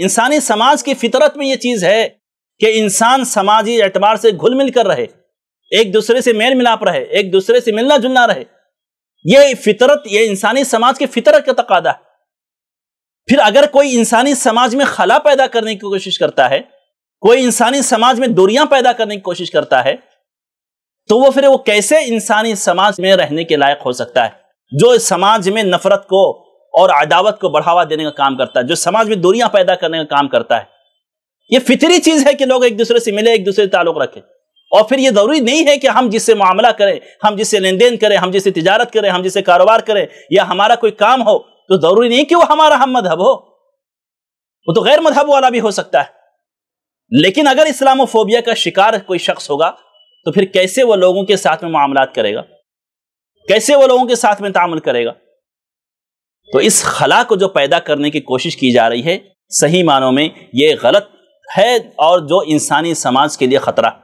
इंसानी समाज की फितरत में ये चीज़ है कि इंसान समाजी एतबार से घुल मिल कर रहे एक दूसरे से मेल मिलाप रहे एक दूसरे से मिलना जुलना रहे ये फितरत ये इंसानी समाज की फितरत का तकादा है फिर अगर कोई इंसानी समाज में खला पैदा करने की कोशिश करता है कोई इंसानी समाज में दूरियां पैदा करने की कोशिश करता है तो वो फिर वो कैसे इंसानी समाज में रहने के लायक हो सकता है जो समाज में नफरत को और अदावत को बढ़ावा देने का काम करता है जो समाज में दूरियां पैदा करने का काम करता है ये फितरी चीज है कि लोग एक दूसरे से मिले एक दूसरे से ताल्लुक रखें और फिर ये जरूरी नहीं है कि हम जिससे मामला करें हम जिससे लेन देन करें हम जिससे तजारत करें हम जिससे कारोबार करें या हमारा कोई काम हो तो जरूरी नहीं कि वो हमारा हम मजहब हो वो तो गैर मजहब वाला भी हो सकता है लेकिन अगर इस्लामोफोबिया का शिकार कोई शख्स होगा तो फिर कैसे वो लोगों के साथ में मामला करेगा कैसे वो लोगों के साथ में तामल करेगा तो इस खला को जो पैदा करने की कोशिश की जा रही है सही मानों में ये गलत है और जो इंसानी समाज के लिए खतरा